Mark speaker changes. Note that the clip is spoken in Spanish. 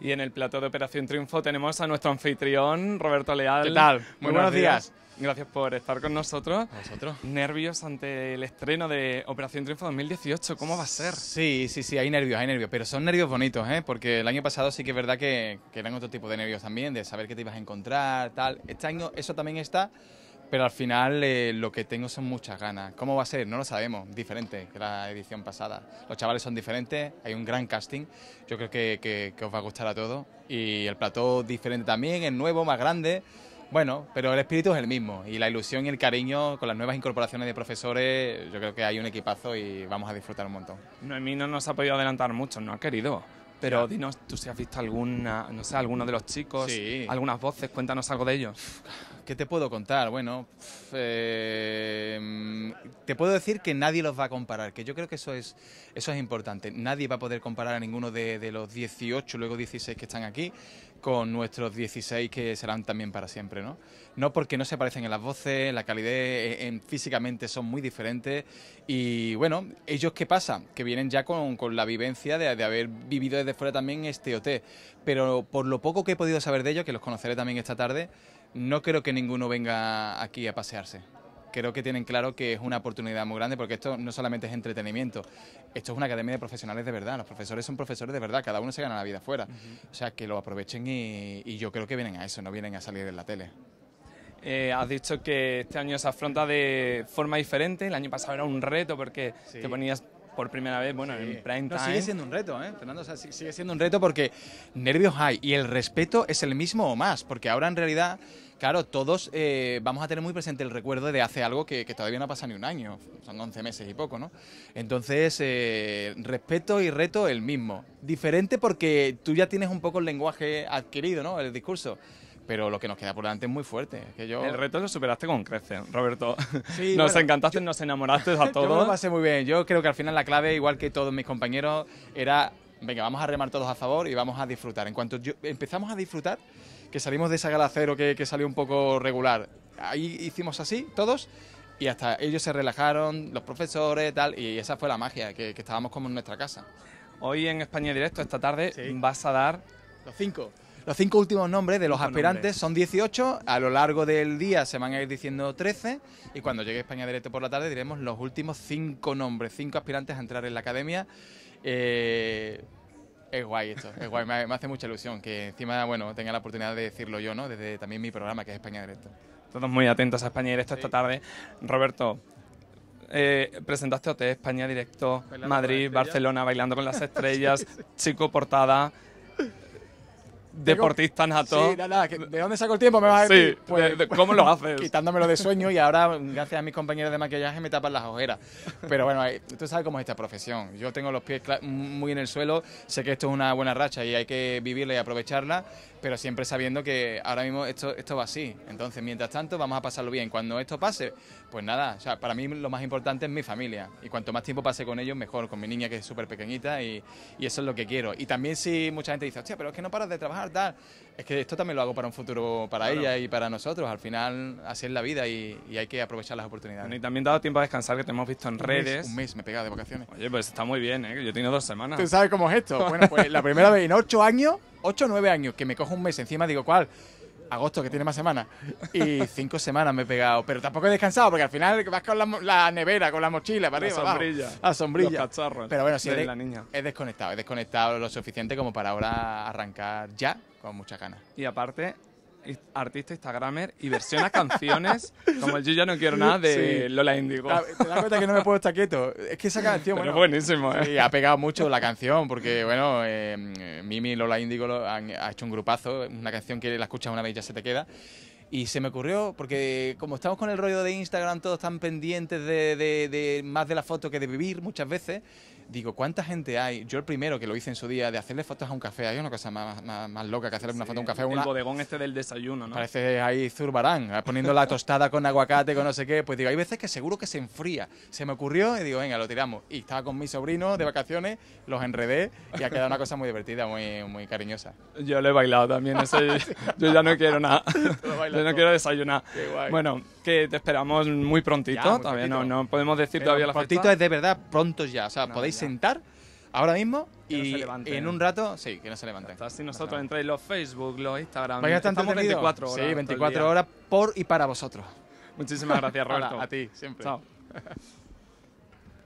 Speaker 1: Y en el plato de Operación Triunfo tenemos a nuestro anfitrión, Roberto Leal. ¿Qué tal? Muy, buenos, días. Gracias por estar con nosotros. nosotros. Nervios ante el
Speaker 2: estreno de Operación Triunfo 2018. ¿Cómo va a ser? Sí, sí, sí, hay nervios, hay nervios. Pero son nervios bonitos, ¿eh? Porque el año pasado sí que es verdad que, que eran otro tipo de nervios también, de saber qué te ibas a encontrar, tal. Este año eso también está pero al final eh, lo que tengo son muchas ganas. ¿Cómo va a ser? No lo sabemos, diferente que la edición pasada. Los chavales son diferentes, hay un gran casting, yo creo que, os va a gustar a todos y el plató diferente también, es nuevo, más grande. Bueno, pero el espíritu es el mismo y la ilusión y el cariño con las nuevas incorporaciones de profesores, yo creo que hay un equipazo y vamos a disfrutar un montón. Noemí no nos ha podido adelantar mucho, no ha querido.
Speaker 1: Pero dinos, ¿tú si has visto alguna, no sé, alguno de los chicos, algunas voces? Cuéntanos algo de
Speaker 2: ellos. ¿Qué te puedo contar? Bueno, eh, te puedo decir que nadie los va a comparar, que yo creo que eso es, eso es importante. Nadie va a poder comparar a ninguno de, los 18, luego 16 que están aquí, con nuestros 16 que serán también para siempre, ¿no? No porque no se parecen en las voces, la calidez, físicamente son muy diferentes. Y bueno, ellos qué pasa? Que vienen ya con, la vivencia de, de, haber vivido desde fuera también este OT. Pero por lo poco que he podido saber de ellos, que los conoceré también esta tarde, no creo que ninguno venga aquí a pasearse. Creo que tienen claro que es una oportunidad muy grande porque esto no solamente es entretenimiento, esto es una academia de profesionales de verdad, los profesores son profesores de verdad, cada uno se gana la vida afuera. O sea, que lo aprovechen y, yo creo que vienen a eso, no vienen a salir en la tele.
Speaker 1: Eh, has dicho que este año se afronta de forma diferente. El año pasado era
Speaker 2: un reto porque te ponías por primera vez, bueno, en prime time. sigue siendo un reto, ¿eh? Fernando, sigue siendo un reto porque nervios hay y el respeto es el mismo o más, porque ahora en realidad, claro, todos eh, vamos a tener muy presente el recuerdo de hace algo que, todavía no pasa ni un año, son 11 meses y poco, ¿no? Entonces, eh, respeto y reto el mismo. Diferente porque tú ya tienes un poco el lenguaje adquirido, ¿no? El discurso pero lo que nos queda por delante es muy fuerte. que yo... El reto lo superaste con creces, Roberto. nos encantaste, nos enamoraste a todos. Yo lo pasé muy bien. Yo creo que al final la clave, igual que todos mis compañeros, era, venga, vamos a remar todos a favor y vamos a disfrutar. En cuanto empezamos a disfrutar, que salimos de esa gala cero que, que salió un poco regular, ahí hicimos así, todos, y hasta ellos se relajaron, los profesores, tal, y esa fue la magia, que, estábamos como en nuestra casa. Hoy en España Directo, esta tarde, vas a dar... Los cinco. Los cinco últimos nombres de los aspirantes son 18. A lo largo del día se van a ir diciendo 13. Y cuando llegue España Directo por la tarde diremos los últimos cinco nombres, cinco aspirantes a entrar en la academia. Eh, es guay esto, es guay, me, hace mucha ilusión que encima, bueno, tenga la oportunidad de decirlo yo, ¿no? Desde también mi programa, que es España Directo.
Speaker 1: Todos muy atentos a España Directo esta tarde. Roberto, eh, presentaste te España Directo, Madrid, Barcelona, Bailando con las Estrellas, Chico
Speaker 2: Portada deportistas nato... Sí, ¿de dónde saco el tiempo? Me vas a decir. Sí, pues, lo Quitándomelo de sueño y ahora, gracias a mis compañeros de maquillaje, me tapan las ojeras. Pero bueno, eh, tú sabes cómo es esta profesión. Yo tengo los pies muy en el suelo, sé que esto es una buena racha y hay que vivirla y aprovecharla pero siempre sabiendo que ahora mismo esto, esto va así. Entonces, mientras tanto, vamos a pasarlo bien. Cuando esto pase, pues nada, para mí lo más importante es mi familia. Y cuanto más tiempo pase con ellos, mejor, con mi niña que es súper pequeñita y, eso es lo que quiero. Y también si mucha gente dice, hostia, pero es que no paras de trabajar, tal. Es que esto también lo hago para un futuro para ella y para nosotros. Al final, así es la vida y, hay que aprovechar las oportunidades. y
Speaker 1: también dado tiempo a descansar, que te hemos
Speaker 2: visto en redes. un mes me pega de vacaciones. Oye, pues está muy bien, ¿eh? Yo he dos semanas. ¿Tú sabes cómo es esto? Bueno, pues la primera vez en ocho años 8 o 9 años, que me cojo un mes encima, digo, ¿cuál? Agosto, que tiene más semanas. Y cinco semanas me he pegado. Pero tampoco he descansado, porque al final vas con la, nevera, con la mochila, para la arriba, sombrilla. Abajo, sombrilla. Pero bueno, sí, he, desconectado. He desconectado lo suficiente como para ahora arrancar ya con mucha ganas. Y aparte, artista Instagramer y versiona canciones como el Yo ya no quiero nada de Lola Indigo. Ah, te das cuenta que no me puedo estar quieto. Es que esa canción. Pero bueno, buenísimo, y ¿eh? ha pegado mucho la canción porque, bueno, eh, Mimi y Lola Indigo han, hecho un grupazo, una canción que la escuchas una vez y ya se te queda. Y se me ocurrió, porque como estamos con el rollo de Instagram, todos están pendientes de, más de la foto que de vivir muchas veces, digo, ¿cuánta gente hay? Yo el primero que lo hice en su día, de hacerle fotos a un café, hay una cosa más, loca que hacerle una foto a un café. un bodegón
Speaker 1: este del desayuno, ¿no?
Speaker 2: Parece ahí Zurbarán, ah, poniendo la tostada con aguacate, con no sé qué. Pues digo, hay veces que seguro que se enfría. Se me ocurrió y digo, venga, lo tiramos. Y estaba con mi sobrino de vacaciones, los enredé y ha quedado una cosa muy divertida, muy, muy cariñosa.
Speaker 1: Yo lo he bailado también, yo ya no quiero nada. no
Speaker 2: quiero desayunar. Bueno, que te esperamos muy prontito. todavía no, no, podemos decir todavía la prontito Prontito es de verdad pronto ya. O sea, podéis sentar ahora mismo y en un rato,
Speaker 1: sí, que no se levanten. Está así nosotros no entráis los Facebook, los Instagram. Estamos 24 horas. Sí, 24 horas
Speaker 2: por y para vosotros. Muchísimas gracias, Roberto. a ti, siempre. Chao.